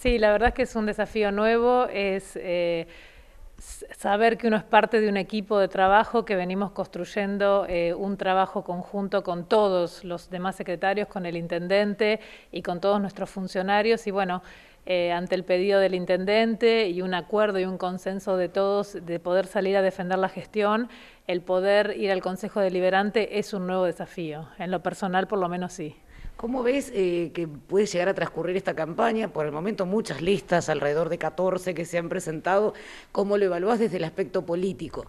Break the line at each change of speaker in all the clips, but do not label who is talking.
Sí, la verdad es que es un desafío nuevo, es eh, saber que uno es parte de un equipo de trabajo, que venimos construyendo eh, un trabajo conjunto con todos los demás secretarios, con el intendente y con todos nuestros funcionarios y bueno, eh, ante el pedido del intendente y un acuerdo y un consenso de todos de poder salir a defender la gestión, el poder ir al Consejo Deliberante es un nuevo desafío, en lo personal por lo menos sí.
¿Cómo ves eh, que puede llegar a transcurrir esta campaña? Por el momento muchas listas, alrededor de 14 que se han presentado. ¿Cómo lo evaluás desde el aspecto
político?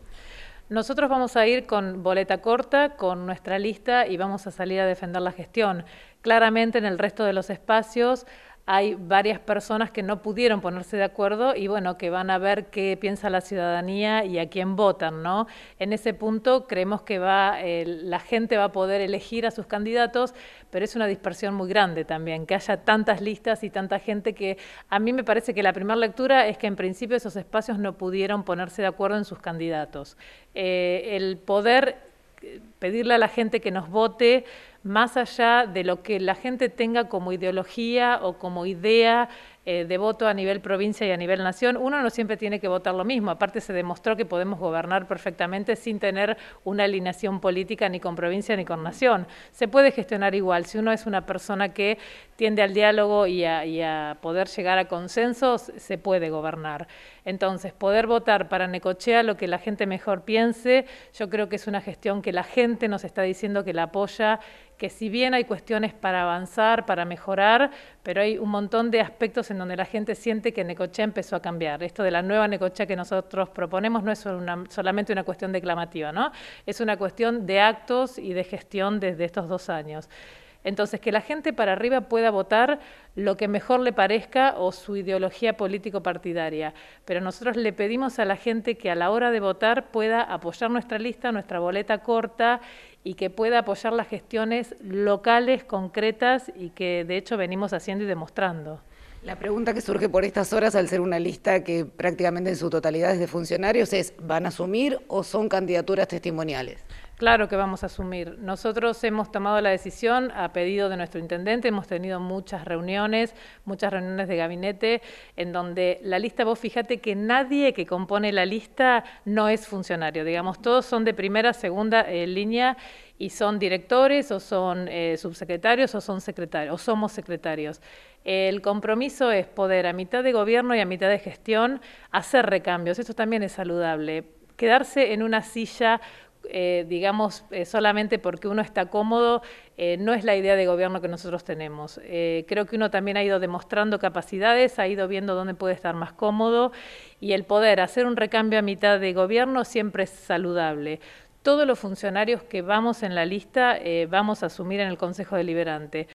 Nosotros vamos a ir con boleta corta, con nuestra lista y vamos a salir a defender la gestión. Claramente en el resto de los espacios hay varias personas que no pudieron ponerse de acuerdo y bueno, que van a ver qué piensa la ciudadanía y a quién votan, ¿no? En ese punto creemos que va, eh, la gente va a poder elegir a sus candidatos, pero es una dispersión muy grande también, que haya tantas listas y tanta gente que a mí me parece que la primera lectura es que en principio esos espacios no pudieron ponerse de acuerdo en sus candidatos. Eh, el poder eh, pedirle a la gente que nos vote más allá de lo que la gente tenga como ideología o como idea eh, de voto a nivel provincia y a nivel nación, uno no siempre tiene que votar lo mismo. Aparte se demostró que podemos gobernar perfectamente sin tener una alineación política ni con provincia ni con nación. Se puede gestionar igual. Si uno es una persona que tiende al diálogo y a, y a poder llegar a consensos, se puede gobernar. Entonces, poder votar para Necochea lo que la gente mejor piense, yo creo que es una gestión que la gente nos está diciendo que la apoya que si bien hay cuestiones para avanzar, para mejorar, pero hay un montón de aspectos en donde la gente siente que Necochea empezó a cambiar. Esto de la nueva Necochea que nosotros proponemos no es solamente una cuestión declamativa, ¿no? Es una cuestión de actos y de gestión desde estos dos años. Entonces, que la gente para arriba pueda votar lo que mejor le parezca o su ideología político-partidaria. Pero nosotros le pedimos a la gente que a la hora de votar pueda apoyar nuestra lista, nuestra boleta corta y que pueda apoyar las gestiones locales, concretas y que de hecho venimos haciendo y demostrando. La pregunta
que surge por estas horas, al ser una lista que prácticamente en su totalidad es de funcionarios, es ¿van a asumir o son candidaturas testimoniales?
Claro que vamos a asumir. Nosotros hemos tomado la decisión a pedido de nuestro intendente, hemos tenido muchas reuniones, muchas reuniones de gabinete, en donde la lista, vos fíjate que nadie que compone la lista no es funcionario, digamos, todos son de primera, segunda eh, línea y son directores o son eh, subsecretarios o son secretarios, o somos secretarios. El compromiso es poder a mitad de gobierno y a mitad de gestión hacer recambios, eso también es saludable. Quedarse en una silla eh, digamos, eh, solamente porque uno está cómodo, eh, no es la idea de gobierno que nosotros tenemos. creo que uno también ha ido demostrando capacidades, ha ido viendo dónde puede estar más cómodo y el poder hacer un recambio a mitad de gobierno siempre es saludable. Todos los funcionarios que vamos en la lista vamos a asumir en el Consejo Deliberante.